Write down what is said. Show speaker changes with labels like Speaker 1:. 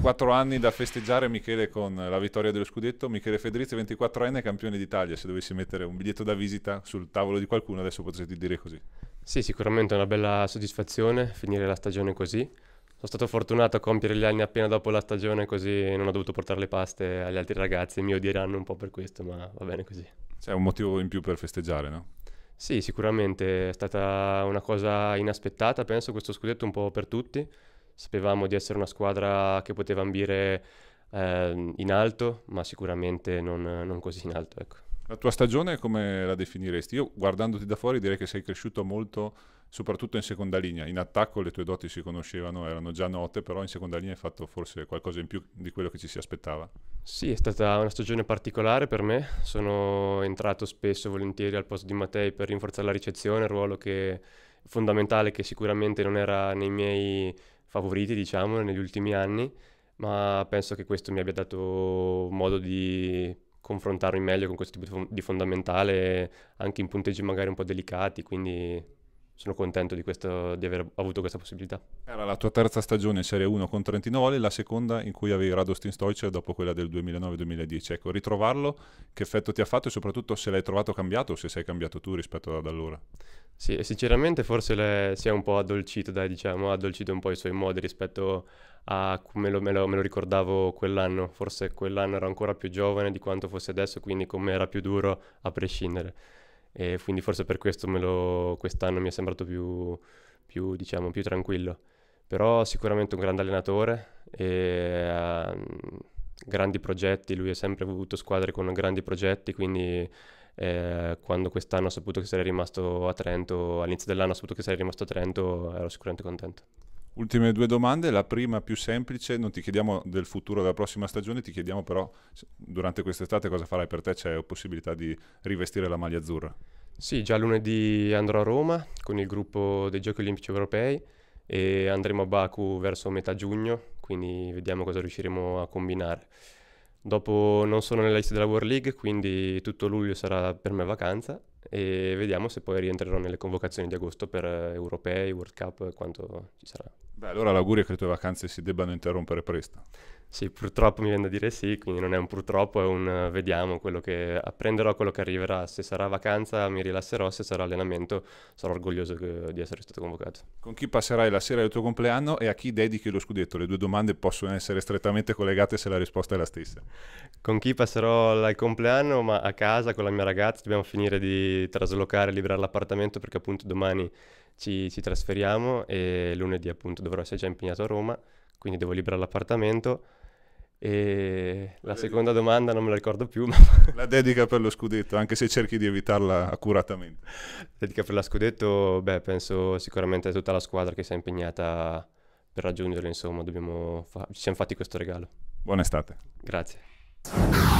Speaker 1: 24 anni da festeggiare Michele con la vittoria dello scudetto. Michele Fedrizzi, 24enne, campione d'Italia. Se dovessi mettere un biglietto da visita sul tavolo di qualcuno, adesso potresti dire
Speaker 2: così. Sì, sicuramente è una bella soddisfazione finire la stagione così. Sono stato fortunato a compiere gli anni appena dopo la stagione, così non ho dovuto portare le paste agli altri ragazzi. Mi odieranno un po' per questo, ma va bene così.
Speaker 1: C'è un motivo in più per festeggiare, no?
Speaker 2: Sì, sicuramente è stata una cosa inaspettata, penso, questo scudetto un po' per tutti sapevamo di essere una squadra che poteva ambire eh, in alto, ma sicuramente non, non così in alto. Ecco. La tua stagione come la definiresti? Io
Speaker 1: guardandoti da
Speaker 2: fuori direi che sei
Speaker 1: cresciuto molto, soprattutto in seconda linea. In attacco le tue doti si conoscevano, erano già note, però in seconda linea hai fatto forse qualcosa in più di quello che ci si
Speaker 2: aspettava. Sì, è stata una stagione particolare per me. Sono entrato spesso e volentieri al posto di Mattei per rinforzare la ricezione, ruolo che fondamentale che sicuramente non era nei miei favoriti, diciamo, negli ultimi anni, ma penso che questo mi abbia dato modo di confrontarmi meglio con questo tipo di fondamentale, anche in punteggi magari un po' delicati, quindi sono contento di, questo, di, aver avuto questa possibilità.
Speaker 1: Era la tua terza stagione in Serie 1 con Trentino Volley, la seconda in cui avevi Radostin Stoicer dopo quella del 2009-2010. Ecco, ritrovarlo,
Speaker 2: che effetto ti ha fatto e soprattutto se l'hai trovato cambiato o se sei cambiato tu rispetto ad allora? Sì, sinceramente forse le, si è un po' addolcito, dai, diciamo, addolcito un po' i suoi modi rispetto a come lo, me, lo, me lo ricordavo quell'anno. Forse quell'anno ero ancora più giovane di quanto fosse adesso, quindi con me era più duro a prescindere e quindi forse per questo lo, quest'anno mi è sembrato più, più, diciamo, più tranquillo. Però sicuramente un grande allenatore e ha ehm, grandi progetti, lui ha sempre avuto squadre con grandi progetti, quindi eh, quando quest'anno ho saputo che sarei rimasto a Trento, all'inizio dell'anno ho saputo che sarei rimasto a Trento, ero sicuramente contento. Ultime due domande, la prima
Speaker 1: più semplice, non ti chiediamo del futuro della prossima stagione, ti chiediamo però durante quest'estate
Speaker 2: cosa farai per te, c'è possibilità di rivestire la maglia azzurra? Sì, già lunedì andrò a Roma con il gruppo dei Giochi Olimpici Europei e andremo a Baku verso metà giugno, quindi vediamo cosa riusciremo a combinare. Dopo non sono nella lista della World League, quindi tutto luglio sarà per me vacanza e vediamo se poi rientrerò nelle convocazioni di agosto per eh, europei, World Cup, e quanto ci sarà.
Speaker 1: Beh, allora l'augurio è che le tue vacanze
Speaker 2: si debbano interrompere presto. Sì, purtroppo mi viene da dire sì, quindi non è un purtroppo, è un eh, vediamo quello che apprenderò, quello che arriverà. Se sarà vacanza mi rilasserò, se sarà allenamento sarò orgoglioso che, di essere stato convocato. Con chi passerai la sera del tuo compleanno e a chi dedichi lo scudetto?
Speaker 1: Le due domande possono essere strettamente collegate se la risposta è la stessa.
Speaker 2: Con chi passerò il compleanno, ma a casa con la mia ragazza dobbiamo finire di traslocare, liberare l'appartamento perché appunto domani ci, ci trasferiamo e lunedì appunto dovrò essere già impegnato a Roma, quindi devo liberare l'appartamento. E la, seconda domanda non me la ricordo più. Ma... La dedica per lo scudetto, anche se cerchi di evitarla accuratamente. La dedica per lo scudetto, beh, penso sicuramente a tutta la squadra che si è impegnata per raggiungerlo, insomma, fa... ci siamo fatti questo regalo. Buona estate. Grazie.